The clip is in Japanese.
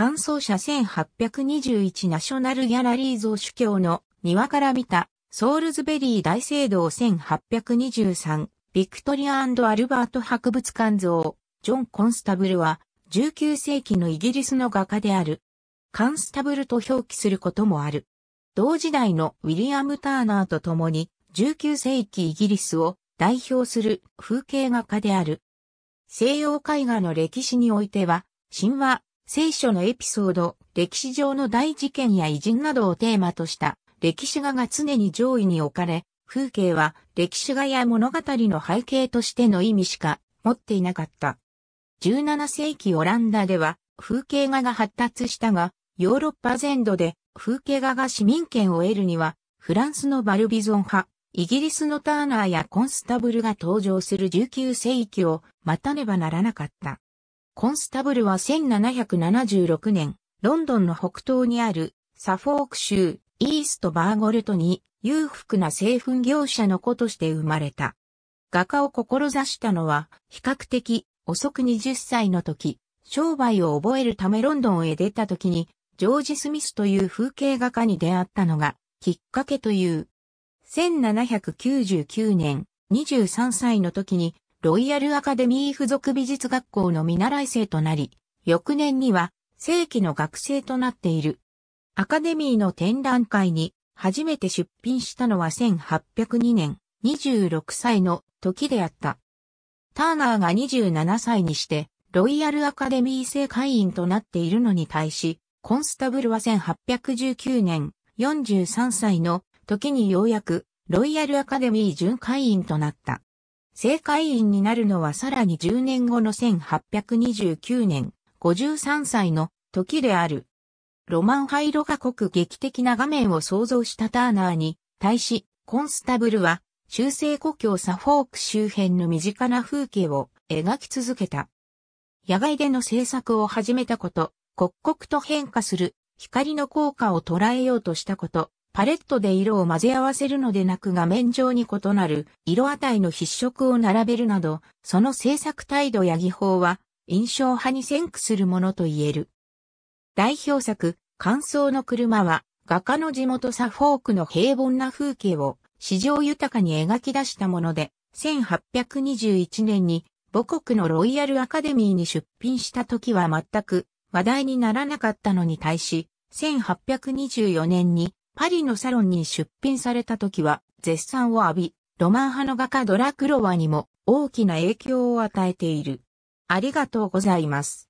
乾燥車1821ナショナルギャラリー増主教の庭から見たソールズベリー大聖堂1823ビクトリアアルバート博物館像ジョン・コンスタブルは19世紀のイギリスの画家である。カンスタブルと表記することもある。同時代のウィリアム・ターナーと共に19世紀イギリスを代表する風景画家である。西洋絵画の歴史においては、神話、聖書のエピソード、歴史上の大事件や偉人などをテーマとした歴史画が常に上位に置かれ、風景は歴史画や物語の背景としての意味しか持っていなかった。17世紀オランダでは風景画が発達したが、ヨーロッパ全土で風景画が市民権を得るには、フランスのバルビゾン派、イギリスのターナーやコンスタブルが登場する19世紀を待たねばならなかった。コンスタブルは1776年、ロンドンの北東にあるサフォーク州イーストバーゴルトに裕福な製粉業者の子として生まれた。画家を志したのは比較的遅く20歳の時、商売を覚えるためロンドンへ出た時にジョージ・スミスという風景画家に出会ったのがきっかけという。1799年23歳の時にロイヤルアカデミー付属美術学校の見習い生となり、翌年には正規の学生となっている。アカデミーの展覧会に初めて出品したのは1802年26歳の時であった。ターナーが27歳にしてロイヤルアカデミー正会員となっているのに対し、コンスタブルは1819年43歳の時にようやくロイヤルアカデミー準会員となった。正会員になるのはさらに10年後の1829年、53歳の時である。ロマンハイロが国劇的な画面を想像したターナーに、対し、コンスタブルは、中世故郷サフォーク周辺の身近な風景を描き続けた。野外での制作を始めたこと、刻々と変化する光の効果を捉えようとしたこと、パレットで色を混ぜ合わせるのでなく画面上に異なる色値の筆色を並べるなど、その制作態度や技法は印象派に先駆するものと言える。代表作、乾燥の車は、画家の地元サフォークの平凡な風景を、史上豊かに描き出したもので、1821年に母国のロイヤルアカデミーに出品した時は全く話題にならなかったのに対し、1824年にパリのサロンに出品された時は絶賛を浴び、ロマン派の画家ドラクロワにも大きな影響を与えている。ありがとうございます。